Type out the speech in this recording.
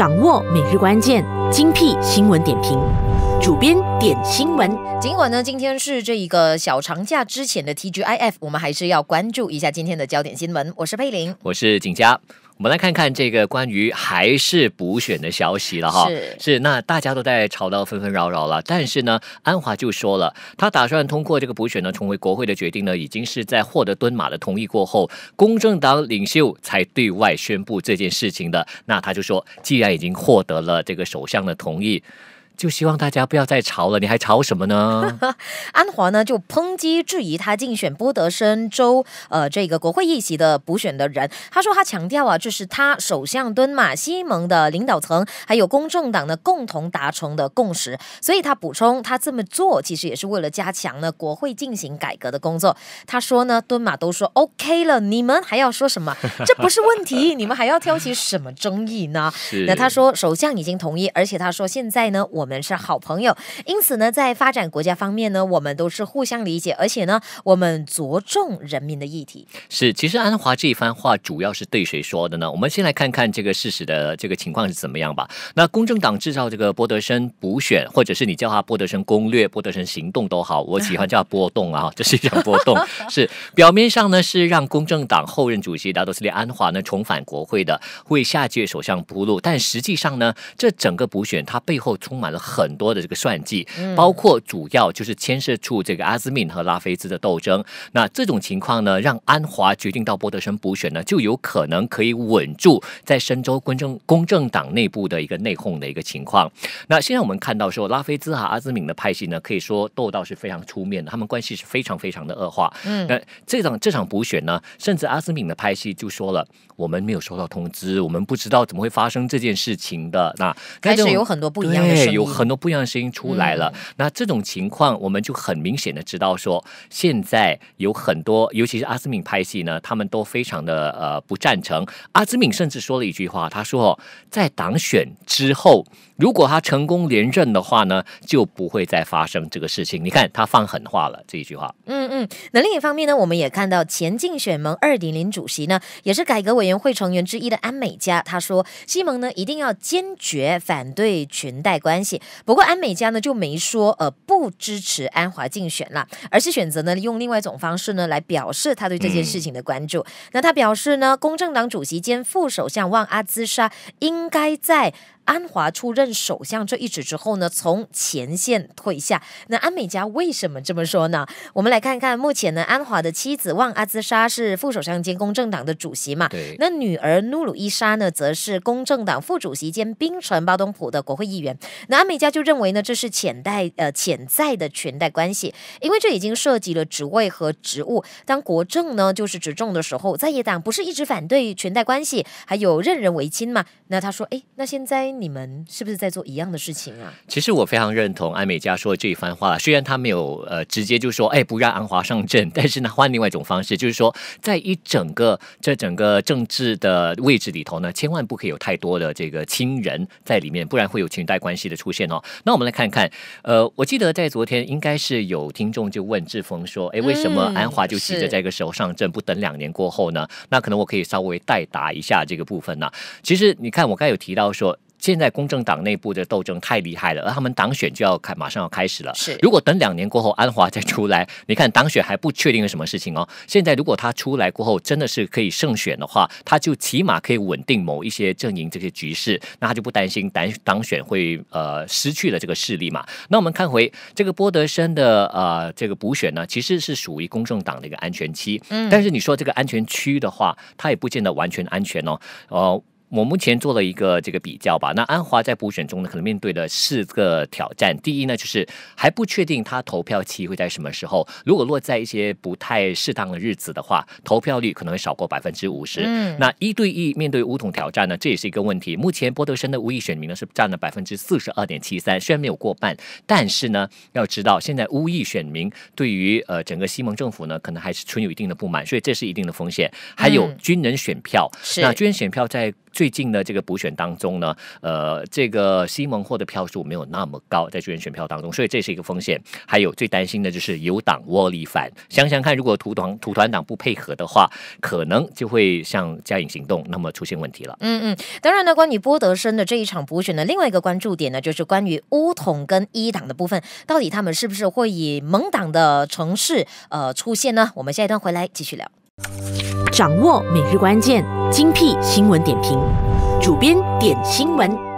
掌握每日关键精辟新闻点评，主编点新闻。尽管呢，今天是这一个小长假之前的 T G I F，我们还是要关注一下今天的焦点新闻。我是佩玲，我是景佳。我们来看看这个关于还是补选的消息了哈，是那大家都在吵到纷纷扰扰了，但是呢，安华就说了，他打算通过这个补选呢，重回国会的决定呢，已经是在获得敦马的同意过后，公正党领袖才对外宣布这件事情的。那他就说，既然已经获得了这个首相的同意。就希望大家不要再吵了，你还吵什么呢？安华呢就抨击质疑他竞选波德森州呃这个国会议席的补选的人，他说他强调啊，这是他首相敦马西蒙的领导层还有公正党的共同达成的共识，所以他补充他这么做其实也是为了加强呢国会进行改革的工作。他说呢，敦马都说 OK 了，你们还要说什么？这不是问题，你们还要挑起什么争议呢？那他说首相已经同意，而且他说现在呢，我。们是好朋友，因此呢，在发展国家方面呢，我们都是互相理解，而且呢，我们着重人民的议题。是，其实安华这一番话主要是对谁说的呢？我们先来看看这个事实的这个情况是怎么样吧。那公正党制造这个波德生补选，或者是你叫他波德生攻略、波德生行动都好，我喜欢叫波动啊，这是一种波动。是，表面上呢是让公正党后任主席达多斯利安华呢重返国会的，为下届首相铺路，但实际上呢，这整个补选它背后充满。很多的这个算计，包括主要就是牵涉出这个阿兹敏和拉菲兹的斗争。那这种情况呢，让安华决定到波德森补选呢，就有可能可以稳住在深州公正公正党内部的一个内讧的一个情况。那现在我们看到说，拉菲兹和阿兹敏的派系呢，可以说斗到是非常出面的，他们关系是非常非常的恶化。嗯，那这场这场补选呢，甚至阿兹敏的派系就说了，我们没有收到通知，我们不知道怎么会发生这件事情的。那开始有很多不一样的声音。有很多不一样的声音出来了，那这种情况我们就很明显的知道说，现在有很多，尤其是阿兹敏拍戏呢，他们都非常的呃不赞成。阿兹敏甚至说了一句话，他说：“在党选之后，如果他成功连任的话呢，就不会再发生这个事情。”你看他放狠话了这一句话。嗯嗯。那另一方面呢，我们也看到前进选盟二点零主席呢，也是改革委员会成员之一的安美嘉，他说：“西蒙呢一定要坚决反对裙带关系。”不过安美佳呢就没说呃不支持安华竞选啦，而是选择呢用另外一种方式呢来表示他对这件事情的关注。那他表示呢，公正党主席兼副首相旺阿兹莎应该在。安华出任首相这一职之后呢，从前线退下。那安美佳为什么这么说呢？我们来看看，目前呢，安华的妻子旺阿兹莎是副首相兼公正党的主席嘛？对。那女儿努鲁伊莎呢，则是公正党副主席兼冰城巴东普的国会议员。那安美佳就认为呢，这是潜在呃潜在的裙带关系，因为这已经涉及了职位和职务。当国政呢，就是执政的时候，在野党不是一直反对裙带关系，还有任人唯亲嘛？那他说，哎，那现在。你们是不是在做一样的事情啊？其实我非常认同艾美嘉说的这一番话，虽然他没有呃直接就说，哎，不让安华上阵，但是呢，换另外一种方式，就是说，在一整个这整个政治的位置里头呢，千万不可以有太多的这个亲人在里面，不然会有裙带关系的出现哦。那我们来看看，呃，我记得在昨天应该是有听众就问志峰说，哎，为什么安华就急着在这个时候上阵，不等两年过后呢？那可能我可以稍微代答一下这个部分呢。其实你看，我刚才有提到说。现在公正党内部的斗争太厉害了，而他们党选就要开，马上要开始了。是，如果等两年过后安华再出来，你看党选还不确定有什么事情哦。现在如果他出来过后真的是可以胜选的话，他就起码可以稳定某一些阵营这些局势，那他就不担心党党选会呃失去了这个势力嘛。那我们看回这个波德森的呃这个补选呢，其实是属于公正党的一个安全期。嗯，但是你说这个安全区的话，它也不见得完全安全哦。哦。我目前做了一个这个比较吧。那安华在补选中呢，可能面对的四个挑战，第一呢就是还不确定他投票期会在什么时候。如果落在一些不太适当的日子的话，投票率可能会少过百分之五十。嗯。那一对一面对五统挑战呢，这也是一个问题。目前波特森的无意选民呢是占了百分之四十二点七三，虽然没有过半，但是呢，要知道现在无意选民对于呃整个西蒙政府呢可能还是存有一定的不满，所以这是一定的风险。还有军人选票，是。那军人选票在最近呢，这个补选当中呢，呃，这个西蒙获的票数没有那么高，在支援选票当中，所以这是一个风险。还有最担心的就是有党窝里反，想想看，如果土团土团党不配合的话，可能就会像加影行动那么出现问题了。嗯嗯，当然呢，关于波德生的这一场补选的另外一个关注点呢，就是关于乌统跟一党的部分，到底他们是不是会以盟党的城市呃出现呢？我们下一段回来继续聊。掌握每日关键精辟新闻点评，主编点新闻。